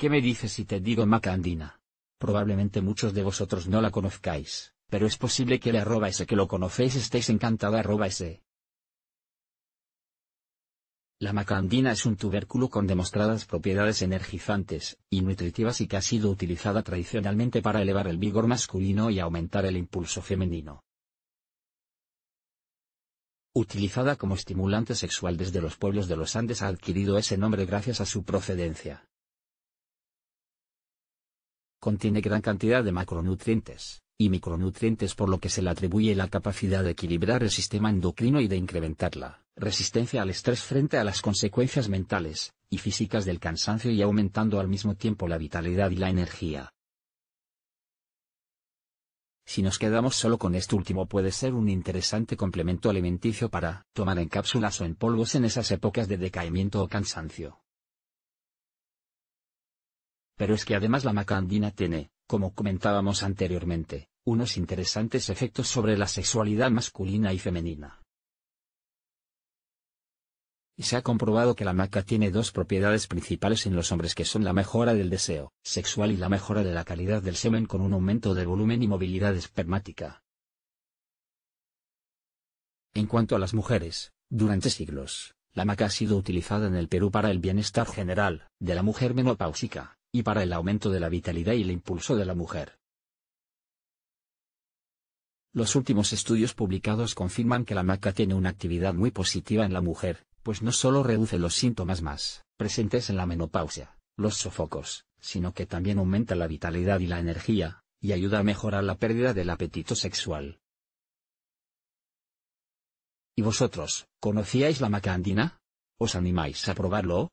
¿Qué me dices si te digo macandina? Probablemente muchos de vosotros no la conozcáis, pero es posible que el arroba ese que lo conocéis estéis encantada arroba ese. La macandina es un tubérculo con demostradas propiedades energizantes y nutritivas y que ha sido utilizada tradicionalmente para elevar el vigor masculino y aumentar el impulso femenino. Utilizada como estimulante sexual desde los pueblos de los Andes ha adquirido ese nombre gracias a su procedencia. Contiene gran cantidad de macronutrientes y micronutrientes por lo que se le atribuye la capacidad de equilibrar el sistema endocrino y de incrementar la resistencia al estrés frente a las consecuencias mentales y físicas del cansancio y aumentando al mismo tiempo la vitalidad y la energía. Si nos quedamos solo con este último puede ser un interesante complemento alimenticio para tomar en cápsulas o en polvos en esas épocas de decaimiento o cansancio. Pero es que además la maca andina tiene, como comentábamos anteriormente, unos interesantes efectos sobre la sexualidad masculina y femenina. Se ha comprobado que la maca tiene dos propiedades principales en los hombres que son la mejora del deseo sexual y la mejora de la calidad del semen con un aumento del volumen y movilidad espermática. En cuanto a las mujeres, durante siglos, la maca ha sido utilizada en el Perú para el bienestar general de la mujer menopáusica, y para el aumento de la vitalidad y el impulso de la mujer. Los últimos estudios publicados confirman que la maca tiene una actividad muy positiva en la mujer, pues no solo reduce los síntomas más presentes en la menopausia, los sofocos, sino que también aumenta la vitalidad y la energía, y ayuda a mejorar la pérdida del apetito sexual. ¿Y vosotros, conocíais la maca andina? ¿Os animáis a probarlo?